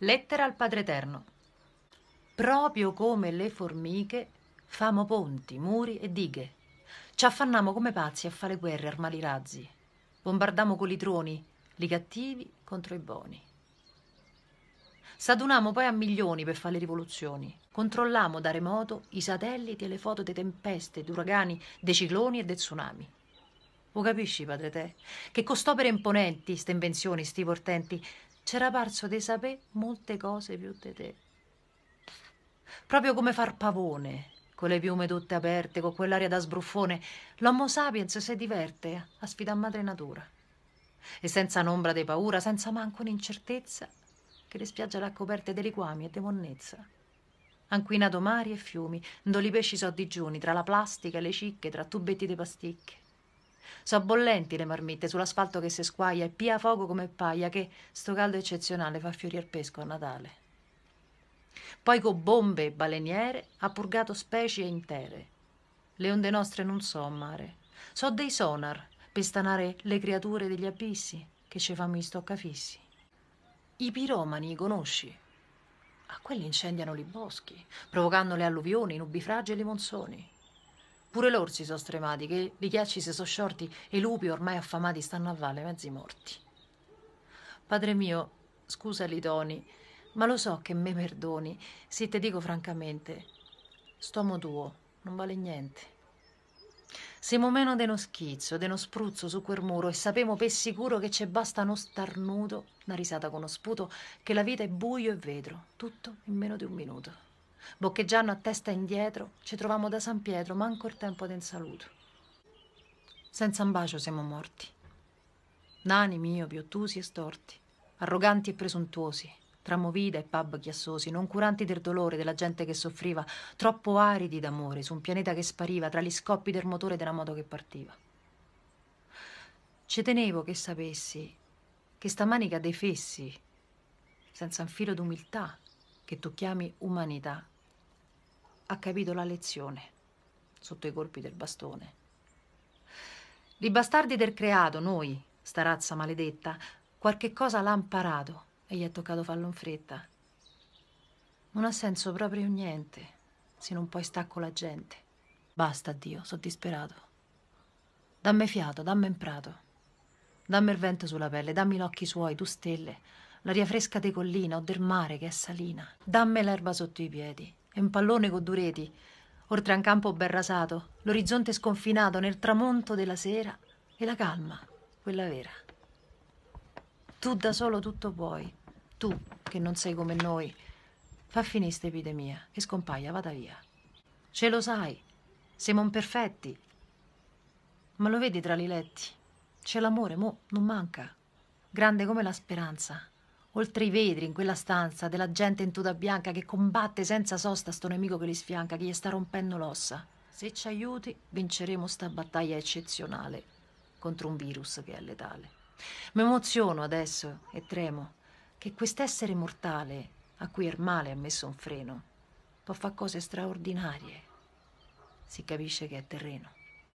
Lettera al Padre Eterno. Proprio come le formiche famo ponti, muri e dighe. Ci affannamo come pazzi a fare guerre, armare i razzi. Bombardiamo con i troni, li cattivi contro i buoni. S'adunamo poi a milioni per fare le rivoluzioni. Controlliamo da remoto i satelliti e le foto delle tempeste, di uragani, dei cicloni e dei tsunami. Lo capisci, padre te? Che cost'opere imponenti, ste invenzioni, sti portenti, c'era parso di sapere molte cose più di te. Proprio come far pavone, con le piume tutte aperte, con quell'aria da sbruffone, l'Homo sapiens si diverte a sfidare madre natura. E senza un'ombra di paura, senza manco un'incertezza, che le spiagge l'ha coperte di liquami e di monnezza. Anquinato mari e fiumi, dove i pesci so digiuni, tra la plastica e le cicche, tra tubetti di pasticche. So bollenti le marmitte sull'asfalto che si squaglia e pia fuoco come paglia che sto caldo eccezionale fa fiorire pesco a Natale. Poi con bombe e baleniere ha purgato specie intere. Le onde nostre non so mare, so dei sonar per stanare le creature degli abissi che ci fanno i stoccafissi. I piromani conosci? A quelli incendiano i boschi, provocando le alluvioni, i nubifragi e le monsoni. Pure loro si sono stremati, che i ghiacci si sono sciorti e i lupi ormai affamati stanno a valle, mezzi morti. Padre mio, scusali Toni, ma lo so che me perdoni, se te dico francamente, stomo tuo non vale niente. Siamo meno de uno schizzo, de uno spruzzo su quel muro e sapemo per sicuro che c'è basta uno starnuto, una risata con uno sputo, che la vita è buio e vetro, tutto in meno di un minuto. Boccheggiando a testa indietro, ci trovammo da San Pietro, ma il tempo del saluto. Senza un bacio siamo morti. Nani, miopi, ottusi e storti, arroganti e presuntuosi, tra movida e pub chiassosi, non curanti del dolore della gente che soffriva, troppo aridi d'amore su un pianeta che spariva tra gli scoppi del motore della moto che partiva. Ci tenevo che sapessi che sta manica dei fessi, senza un filo d'umiltà, che tu chiami umanità, ha capito la lezione sotto i colpi del bastone. I bastardi del creato, noi, sta razza maledetta, qualche cosa l'ha imparato e gli è toccato farlo in fretta. Non ha senso proprio niente se non puoi stacco la gente. Basta, Dio, so disperato. Dammi fiato, dammi in prato. Dammi il vento sulla pelle, dammi gli occhi suoi, tu stelle, l'aria fresca di collina o del mare che è salina. Dammi l'erba sotto i piedi, e un pallone con due reti. Oltre a un campo ben rasato, l'orizzonte sconfinato nel tramonto della sera e la calma, quella vera. Tu da solo tutto puoi, tu che non sei come noi. Fa finire questa epidemia, e scompaia, vada via. Ce lo sai, siamo imperfetti. Ma lo vedi tra i letti, c'è l'amore, mo, non manca, grande come la speranza oltre i vetri, in quella stanza della gente in tuta bianca che combatte senza sosta sto nemico che li sfianca, che gli sta rompendo l'ossa. Se ci aiuti, vinceremo sta battaglia eccezionale contro un virus che è letale. Mi emoziono adesso e tremo che quest'essere mortale a cui Ermale ha messo un freno può fare cose straordinarie. Si capisce che è terreno.